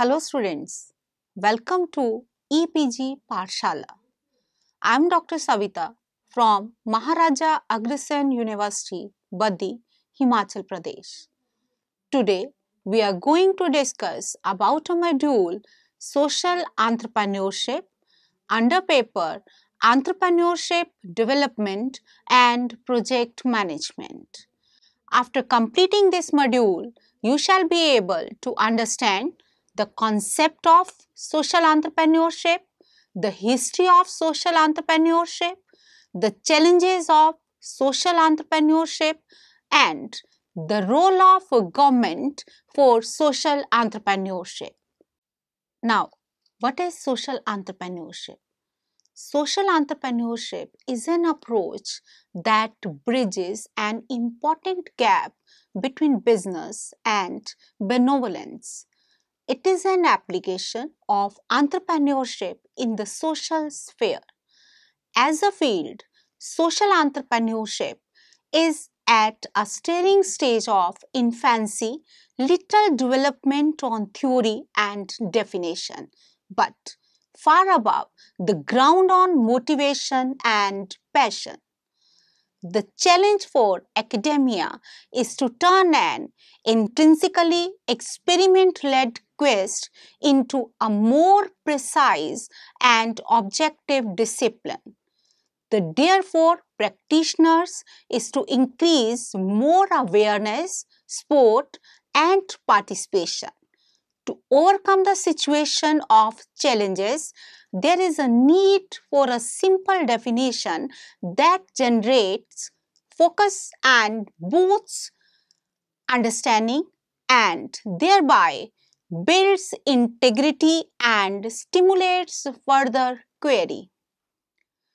Hello students, welcome to EPG Parshala. I am Dr. Savita from Maharaja Agrisen University, Baddi, Himachal Pradesh. Today we are going to discuss about a module Social Entrepreneurship under paper Entrepreneurship Development and Project Management. After completing this module, you shall be able to understand the concept of social entrepreneurship, the history of social entrepreneurship, the challenges of social entrepreneurship and the role of government for social entrepreneurship. Now, what is social entrepreneurship? Social entrepreneurship is an approach that bridges an important gap between business and benevolence it is an application of entrepreneurship in the social sphere. As a field, social entrepreneurship is at a stirring stage of infancy, little development on theory and definition, but far above the ground on motivation and passion. The challenge for academia is to turn an intrinsically experiment led request into a more precise and objective discipline. The therefore practitioners is to increase more awareness, sport and participation. To overcome the situation of challenges, there is a need for a simple definition that generates focus and boosts understanding and thereby builds integrity and stimulates further query.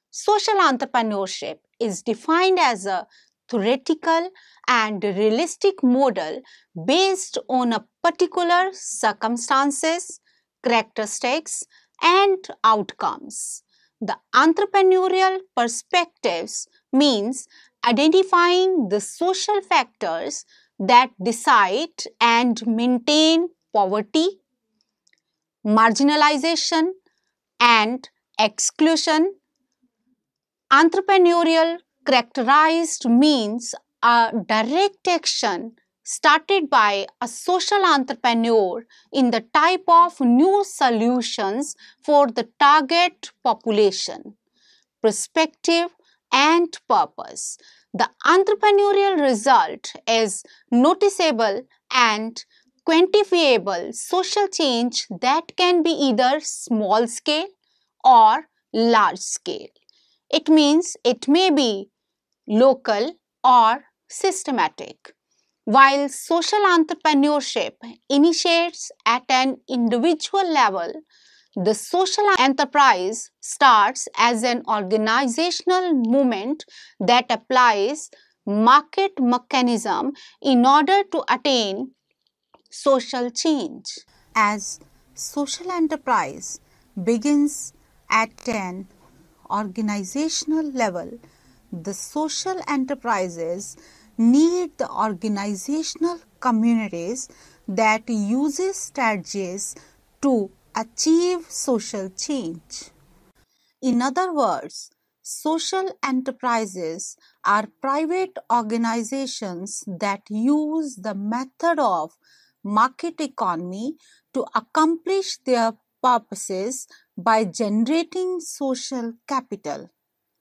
Social entrepreneurship is defined as a theoretical and realistic model based on a particular circumstances, characteristics, and outcomes. The entrepreneurial perspectives means identifying the social factors that decide and maintain poverty, marginalization and exclusion. Entrepreneurial characterized means a direct action started by a social entrepreneur in the type of new solutions for the target population, perspective and purpose. The entrepreneurial result is noticeable and quantifiable social change that can be either small scale or large scale. It means it may be local or systematic. While social entrepreneurship initiates at an individual level, the social enterprise starts as an organizational movement that applies market mechanism in order to attain social change. As social enterprise begins at an organizational level, the social enterprises need the organizational communities that uses strategies to achieve social change. In other words, social enterprises are private organizations that use the method of market economy to accomplish their purposes by generating social capital.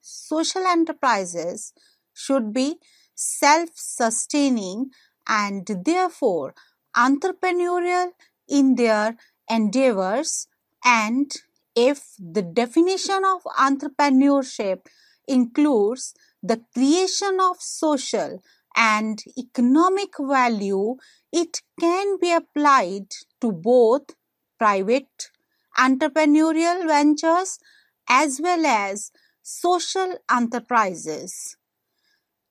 Social enterprises should be self sustaining and therefore entrepreneurial in their endeavors. And if the definition of entrepreneurship includes the creation of social and economic value, it can be applied to both private entrepreneurial ventures as well as social enterprises.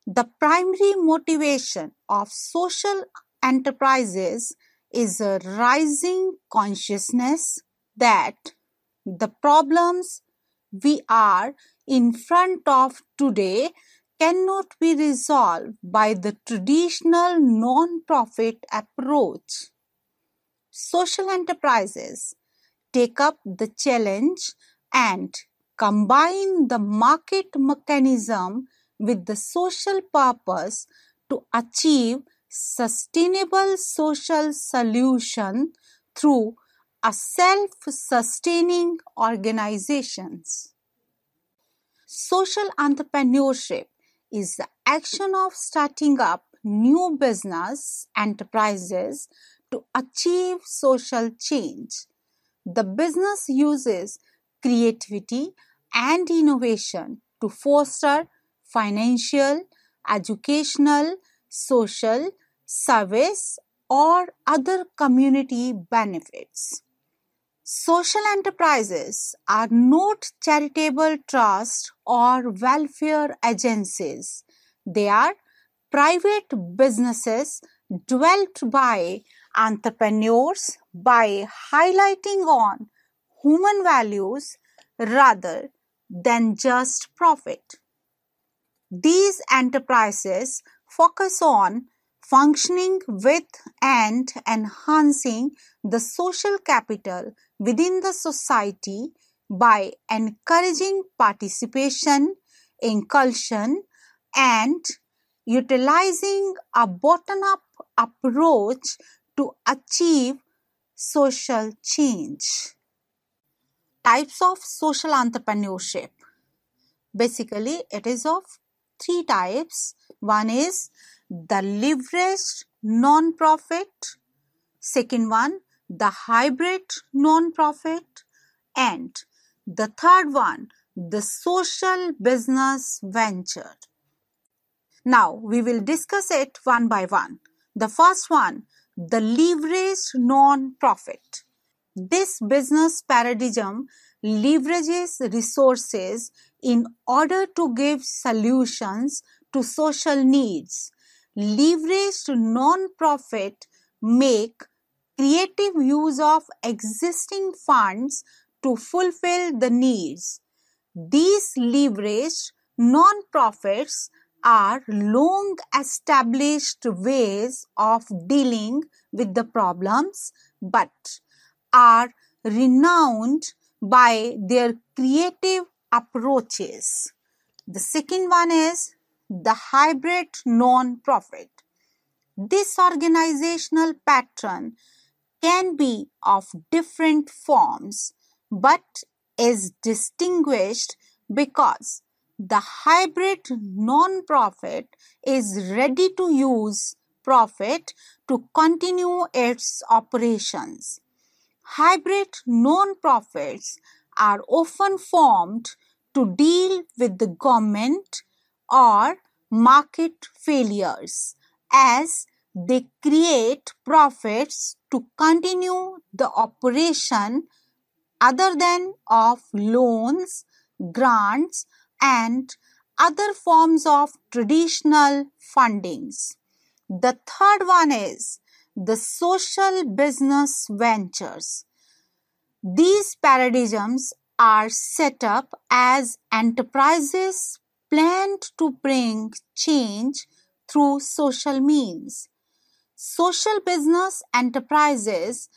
The primary motivation of social enterprises is a rising consciousness that the problems we are in front of today cannot be resolved by the traditional non-profit approach. Social enterprises take up the challenge and combine the market mechanism with the social purpose to achieve sustainable social solution through a self-sustaining organizations. Social entrepreneurship is the action of starting up new business enterprises to achieve social change. The business uses creativity and innovation to foster financial, educational, social, service or other community benefits. Social enterprises are not charitable trusts or welfare agencies. They are private businesses dwelt by entrepreneurs by highlighting on human values rather than just profit. These enterprises focus on functioning with and enhancing the social capital within the society by encouraging participation, inclusion, and utilizing a bottom up approach to achieve social change. Types of social entrepreneurship basically, it is of three types one is the leveraged non profit, second one the hybrid non-profit, and the third one, the social business venture. Now we will discuss it one by one. The first one, the leveraged non-profit. This business paradigm leverages resources in order to give solutions to social needs. Leveraged non-profit make creative use of existing funds to fulfill the needs. These leveraged non-profits are long established ways of dealing with the problems but are renowned by their creative approaches. The second one is the hybrid non-profit. This organizational pattern can be of different forms but is distinguished because the hybrid non-profit is ready to use profit to continue its operations. Hybrid non-profits are often formed to deal with the government or market failures as they create profits to continue the operation other than of loans, grants and other forms of traditional fundings. The third one is the social business ventures. These paradigms are set up as enterprises planned to bring change through social means social business enterprises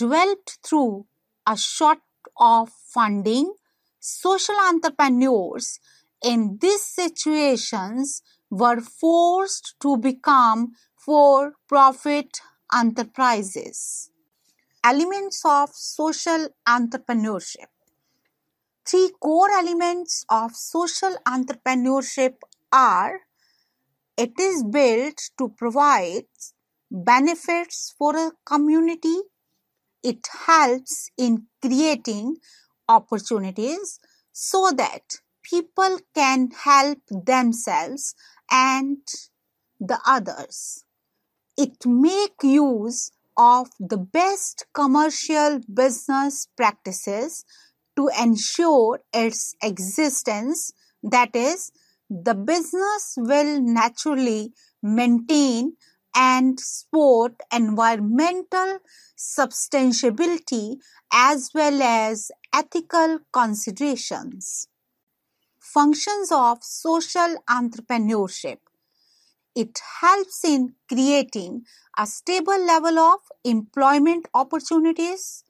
dwelt through a short of funding, social entrepreneurs in these situations were forced to become for profit enterprises. Elements of social entrepreneurship. Three core elements of social entrepreneurship are it is built to provide benefits for a community. It helps in creating opportunities so that people can help themselves and the others. It make use of the best commercial business practices to ensure its existence that is the business will naturally maintain and sport environmental substantiability as well as ethical considerations. Functions of social entrepreneurship. It helps in creating a stable level of employment opportunities.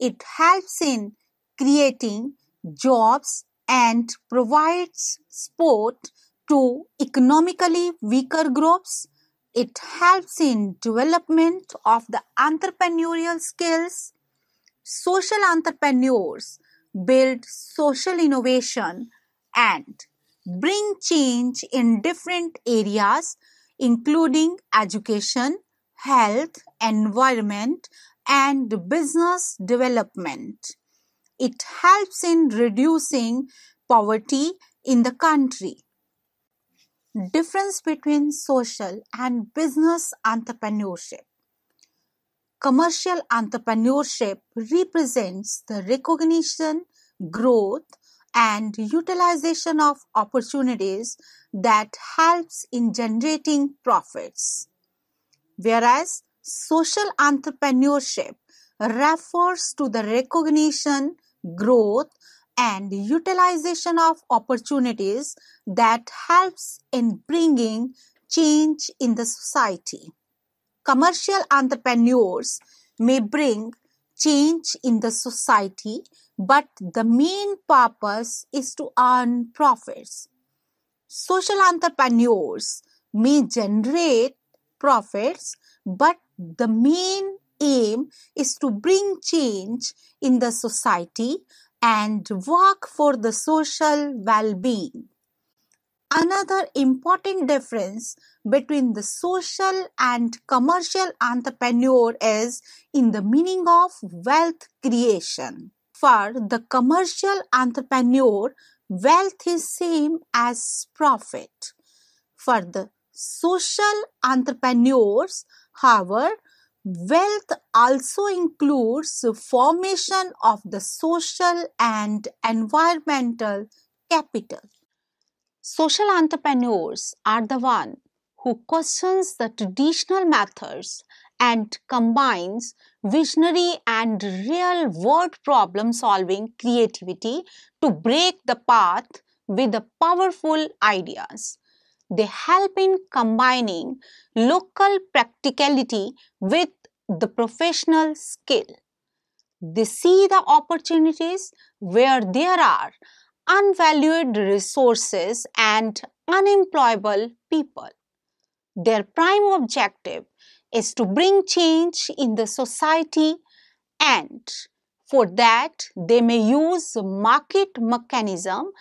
It helps in creating jobs and provides support to economically weaker groups it helps in development of the entrepreneurial skills. Social entrepreneurs build social innovation and bring change in different areas including education, health, environment and business development. It helps in reducing poverty in the country. Difference between social and business entrepreneurship. Commercial entrepreneurship represents the recognition, growth, and utilization of opportunities that helps in generating profits. Whereas social entrepreneurship refers to the recognition, growth, and utilization of opportunities that helps in bringing change in the society. Commercial entrepreneurs may bring change in the society, but the main purpose is to earn profits. Social entrepreneurs may generate profits, but the main aim is to bring change in the society and work for the social well being. Another important difference between the social and commercial entrepreneur is in the meaning of wealth creation. For the commercial entrepreneur, wealth is same as profit. For the social entrepreneurs, however, Wealth also includes formation of the social and environmental capital. Social entrepreneurs are the one who questions the traditional methods and combines visionary and real world problem solving creativity to break the path with the powerful ideas they help in combining local practicality with the professional skill. They see the opportunities where there are unvalued resources and unemployable people. Their prime objective is to bring change in the society and for that they may use market mechanism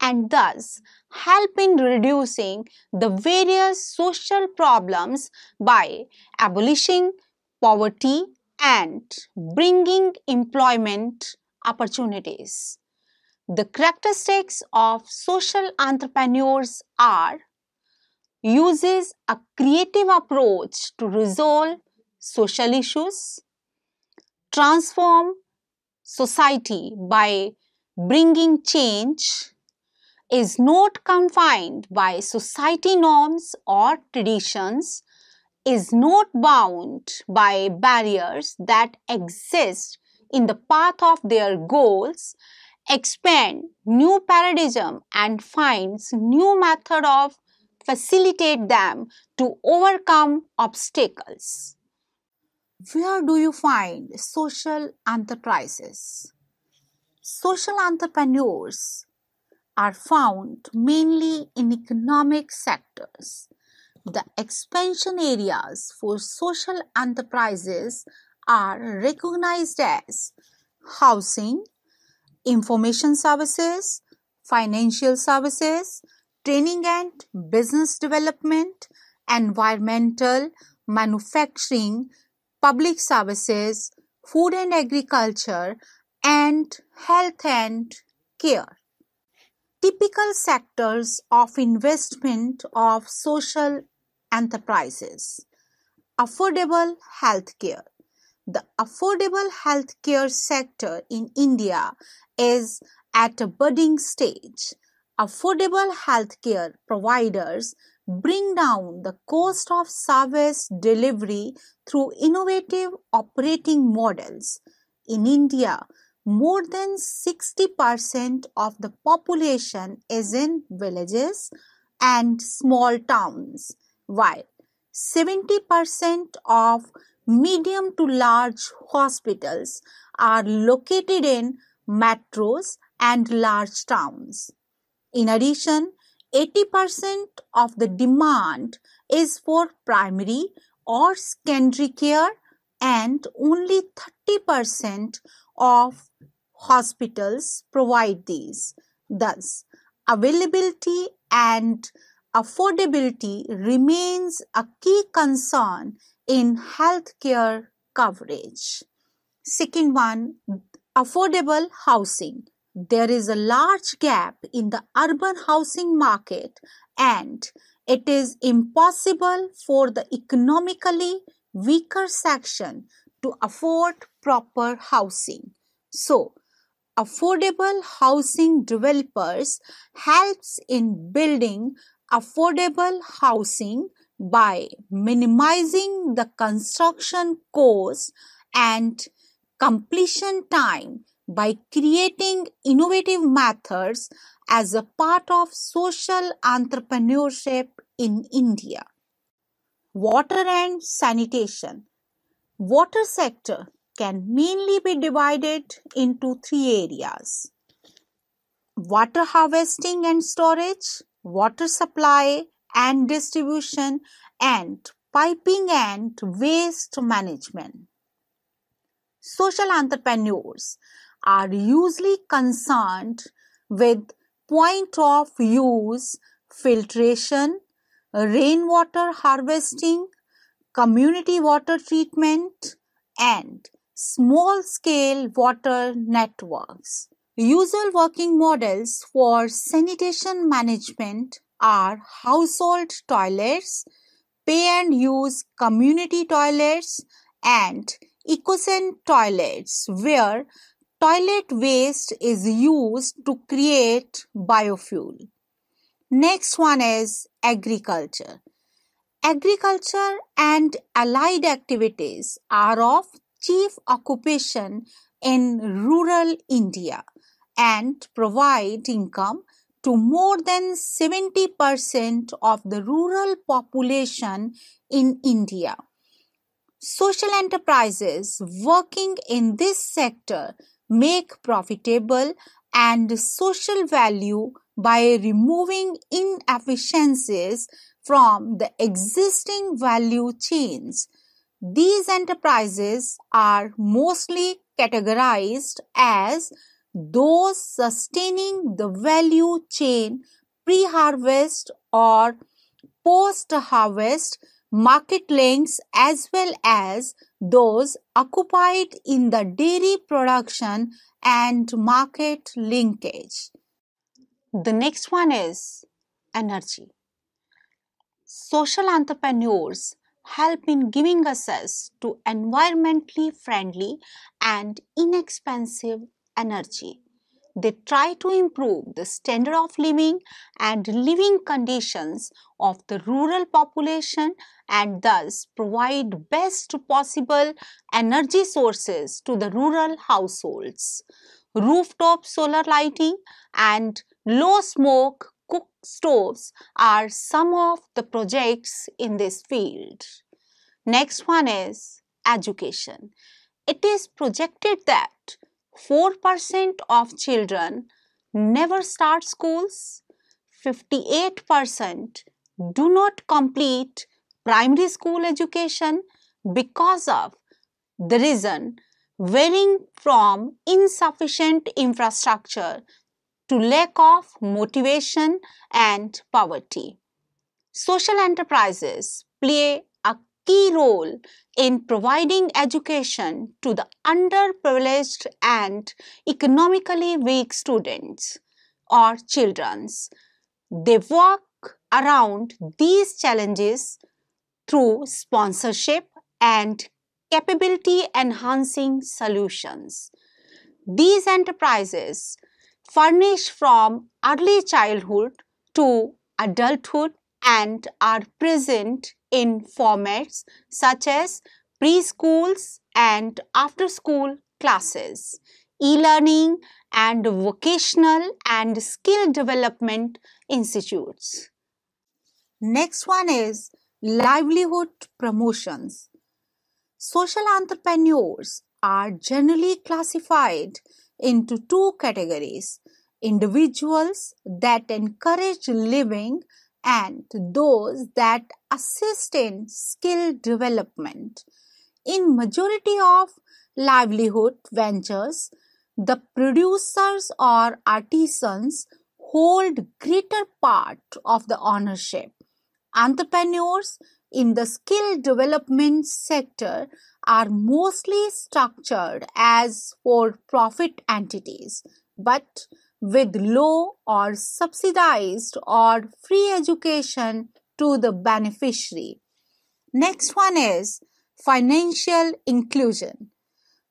and thus help in reducing the various social problems by abolishing poverty and bringing employment opportunities. The characteristics of social entrepreneurs are uses a creative approach to resolve social issues, transform society by bringing change, is not confined by society norms or traditions, is not bound by barriers that exist in the path of their goals, expand new paradigm and finds new method of facilitate them to overcome obstacles. Where do you find social enterprises? Social entrepreneurs are found mainly in economic sectors. The expansion areas for social enterprises are recognized as housing, information services, financial services, training and business development, environmental, manufacturing, public services, food and agriculture, and health and care typical sectors of investment of social enterprises. Affordable healthcare. The affordable healthcare sector in India is at a budding stage. Affordable healthcare providers bring down the cost of service delivery through innovative operating models. In India, more than 60% of the population is in villages and small towns, while 70% of medium to large hospitals are located in metros and large towns. In addition, 80% of the demand is for primary or secondary care and only 30% of hospitals provide these. Thus, availability and affordability remains a key concern in healthcare coverage. Second one, affordable housing. There is a large gap in the urban housing market and it is impossible for the economically weaker section to afford proper housing. So, affordable housing developers helps in building affordable housing by minimizing the construction cost and completion time by creating innovative methods as a part of social entrepreneurship in India. Water and sanitation water sector can mainly be divided into three areas. Water harvesting and storage, water supply and distribution, and piping and waste management. Social entrepreneurs are usually concerned with point of use filtration, rainwater harvesting, community water treatment, and small scale water networks. Usual working models for sanitation management are household toilets, pay and use community toilets, and ecocent toilets, where toilet waste is used to create biofuel. Next one is agriculture. Agriculture and allied activities are of chief occupation in rural India and provide income to more than 70% of the rural population in India. Social enterprises working in this sector make profitable and social value by removing inefficiencies from the existing value chains. These enterprises are mostly categorized as those sustaining the value chain pre-harvest or post-harvest market links as well as those occupied in the dairy production and market linkage. The next one is energy social entrepreneurs help in giving access to environmentally friendly and inexpensive energy. They try to improve the standard of living and living conditions of the rural population and thus provide best possible energy sources to the rural households. Rooftop solar lighting and low smoke cook stoves are some of the projects in this field. Next one is education. It is projected that 4% of children never start schools, 58% do not complete primary school education because of the reason varying from insufficient infrastructure to lack of motivation and poverty. Social enterprises play a key role in providing education to the underprivileged and economically weak students or childrens. They work around these challenges through sponsorship and capability enhancing solutions. These enterprises furnished from early childhood to adulthood and are present in formats such as preschools and after school classes, e-learning and vocational and skill development institutes. Next one is livelihood promotions. Social entrepreneurs are generally classified into two categories individuals that encourage living and those that assist in skill development. In majority of livelihood ventures, the producers or artisans hold greater part of the ownership. Entrepreneurs in the skill development sector are mostly structured as for profit entities, but with low or subsidized or free education to the beneficiary. Next one is financial inclusion.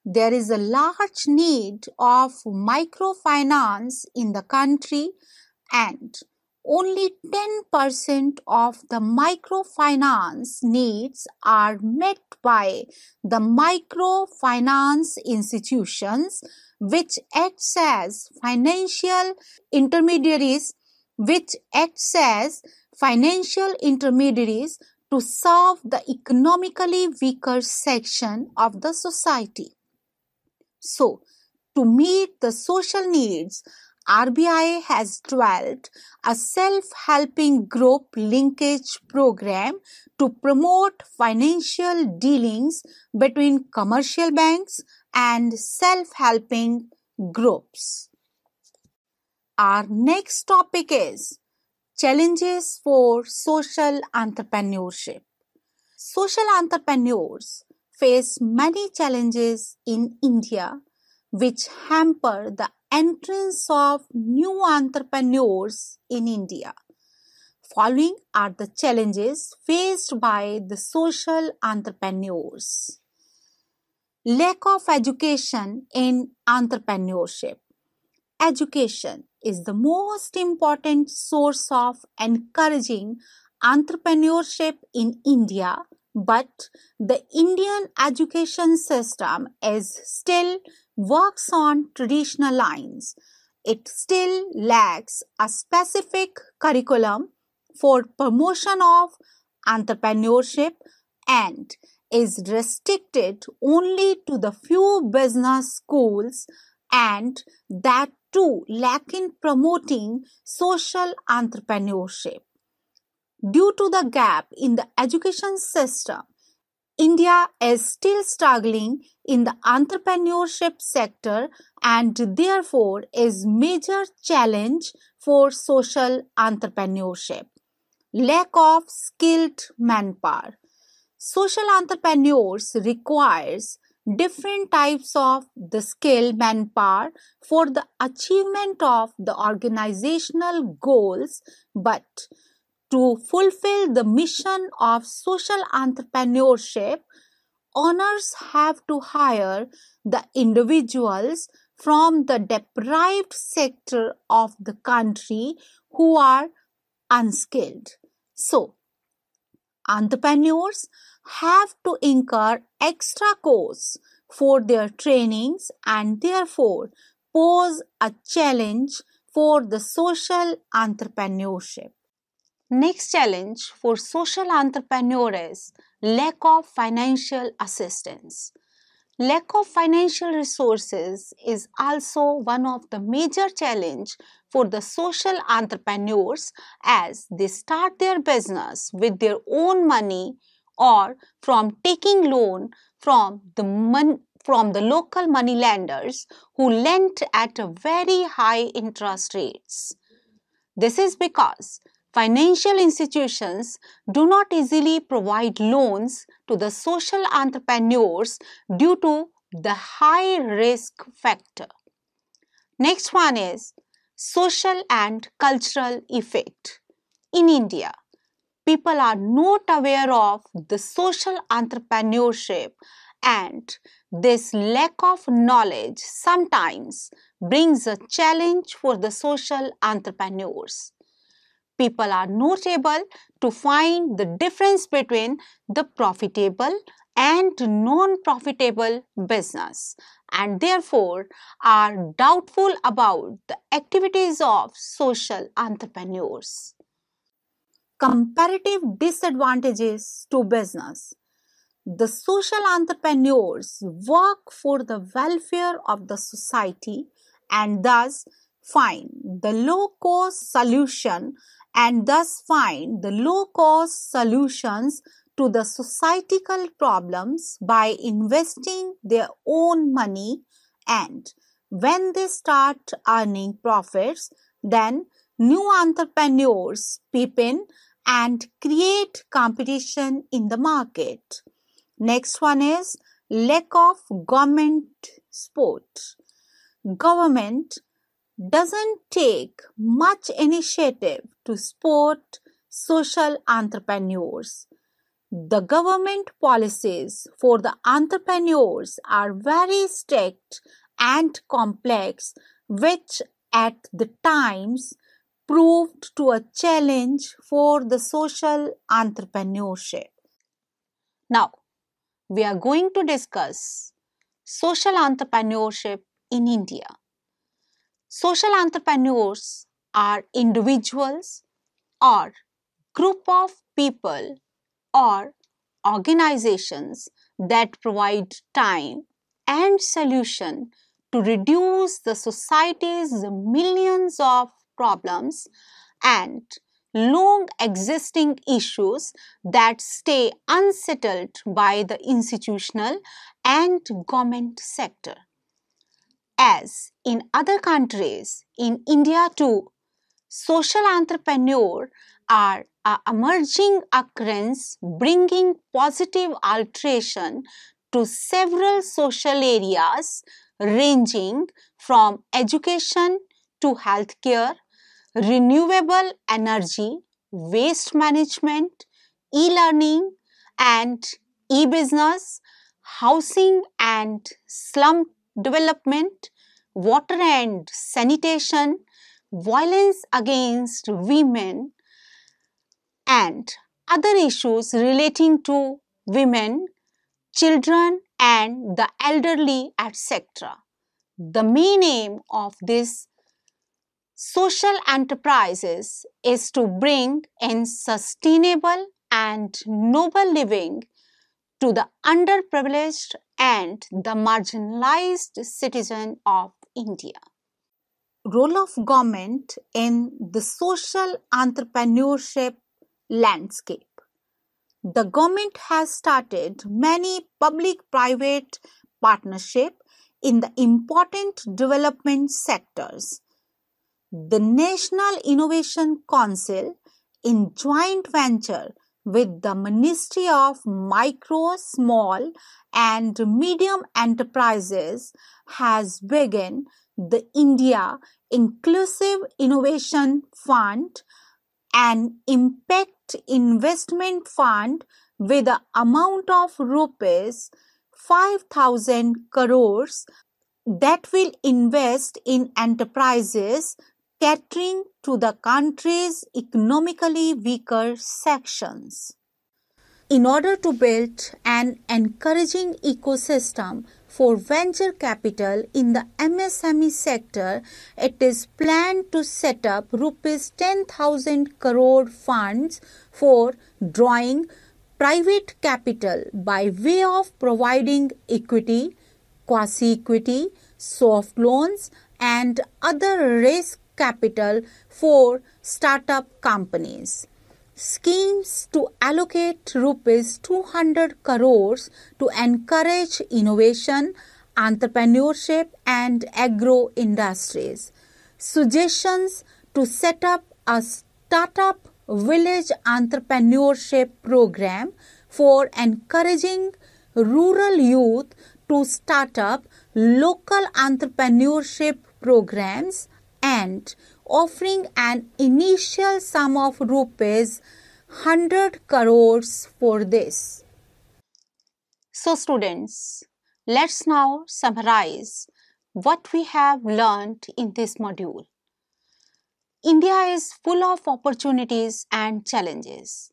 There is a large need of microfinance in the country and only 10% of the microfinance needs are met by the microfinance institutions, which acts as financial intermediaries, which acts as financial intermediaries to serve the economically weaker section of the society. So, to meet the social needs, RBI has developed a self-helping group linkage program to promote financial dealings between commercial banks and self-helping groups. Our next topic is challenges for social entrepreneurship. Social entrepreneurs face many challenges in India which hamper the entrance of new entrepreneurs in India. Following are the challenges faced by the social entrepreneurs. Lack of education in entrepreneurship. Education is the most important source of encouraging entrepreneurship in India, but the Indian education system is still works on traditional lines. It still lacks a specific curriculum for promotion of entrepreneurship and is restricted only to the few business schools and that too lack in promoting social entrepreneurship. Due to the gap in the education system, India is still struggling in the entrepreneurship sector and therefore is major challenge for social entrepreneurship. Lack of skilled manpower. Social entrepreneurs requires different types of the skill manpower for the achievement of the organizational goals but to fulfill the mission of social entrepreneurship, owners have to hire the individuals from the deprived sector of the country who are unskilled. So, entrepreneurs have to incur extra costs for their trainings and therefore pose a challenge for the social entrepreneurship. Next challenge for social entrepreneurs lack of financial assistance. Lack of financial resources is also one of the major challenge for the social entrepreneurs as they start their business with their own money or from taking loan from the mon- from the local money lenders who lent at very high interest rates. This is because Financial institutions do not easily provide loans to the social entrepreneurs due to the high risk factor. Next one is social and cultural effect. In India, people are not aware of the social entrepreneurship and this lack of knowledge sometimes brings a challenge for the social entrepreneurs people are not able to find the difference between the profitable and non-profitable business and therefore are doubtful about the activities of social entrepreneurs. Comparative disadvantages to business. The social entrepreneurs work for the welfare of the society and thus find the low cost solution and thus find the low-cost solutions to the societal problems by investing their own money and when they start earning profits, then new entrepreneurs peep in and create competition in the market. Next one is lack of government support. Government doesn't take much initiative to support social entrepreneurs. The government policies for the entrepreneurs are very strict and complex, which at the times proved to a challenge for the social entrepreneurship. Now, we are going to discuss social entrepreneurship in India. Social entrepreneurs are individuals or group of people or organizations that provide time and solution to reduce the society's millions of problems and long existing issues that stay unsettled by the institutional and government sector as in other countries, in India too, social entrepreneur are a emerging occurrence bringing positive alteration to several social areas ranging from education to healthcare, renewable energy, waste management, e-learning and e-business, housing and slum development, water and sanitation, violence against women and other issues relating to women, children and the elderly etc. The main aim of this social enterprises is to bring in sustainable and noble living to the underprivileged and the marginalized citizen of India. Role of government in the social entrepreneurship landscape. The government has started many public private partnership in the important development sectors. The National Innovation Council in joint venture with the Ministry of Micro, Small and Medium Enterprises has begun the India Inclusive Innovation Fund, an impact investment fund with the amount of rupees 5000 crores that will invest in enterprises catering to the country's economically weaker sections. In order to build an encouraging ecosystem for venture capital in the MSME sector, it is planned to set up rupees 10,000 crore funds for drawing private capital by way of providing equity, quasi equity, soft loans, and other risk capital for startup companies. Schemes to allocate rupees 200 crores to encourage innovation, entrepreneurship, and agro industries. Suggestions to set up a startup village entrepreneurship program for encouraging rural youth to start up local entrepreneurship programs and offering an initial sum of rupees 100 crores for this. So students, let's now summarize what we have learned in this module. India is full of opportunities and challenges.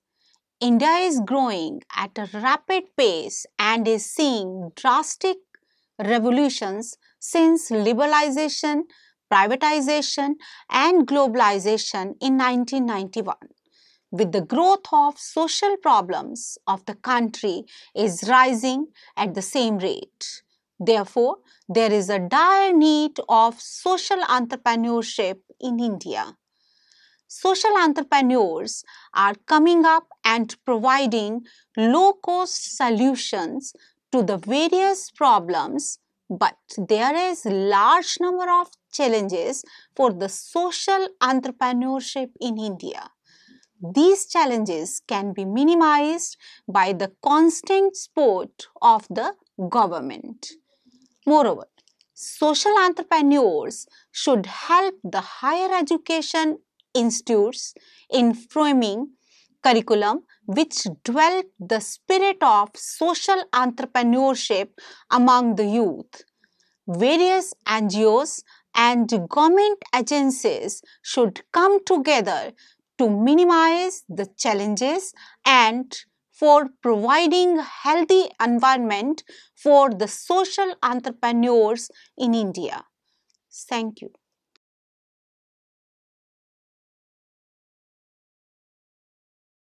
India is growing at a rapid pace and is seeing drastic revolutions since liberalization privatization and globalization in 1991 with the growth of social problems of the country is rising at the same rate. Therefore, there is a dire need of social entrepreneurship in India. Social entrepreneurs are coming up and providing low-cost solutions to the various problems but there is large number of challenges for the social entrepreneurship in India. These challenges can be minimized by the constant support of the government. Moreover, social entrepreneurs should help the higher education institutes in framing curriculum which dwell the spirit of social entrepreneurship among the youth. Various NGOs and government agencies should come together to minimize the challenges and for providing healthy environment for the social entrepreneurs in India. Thank you.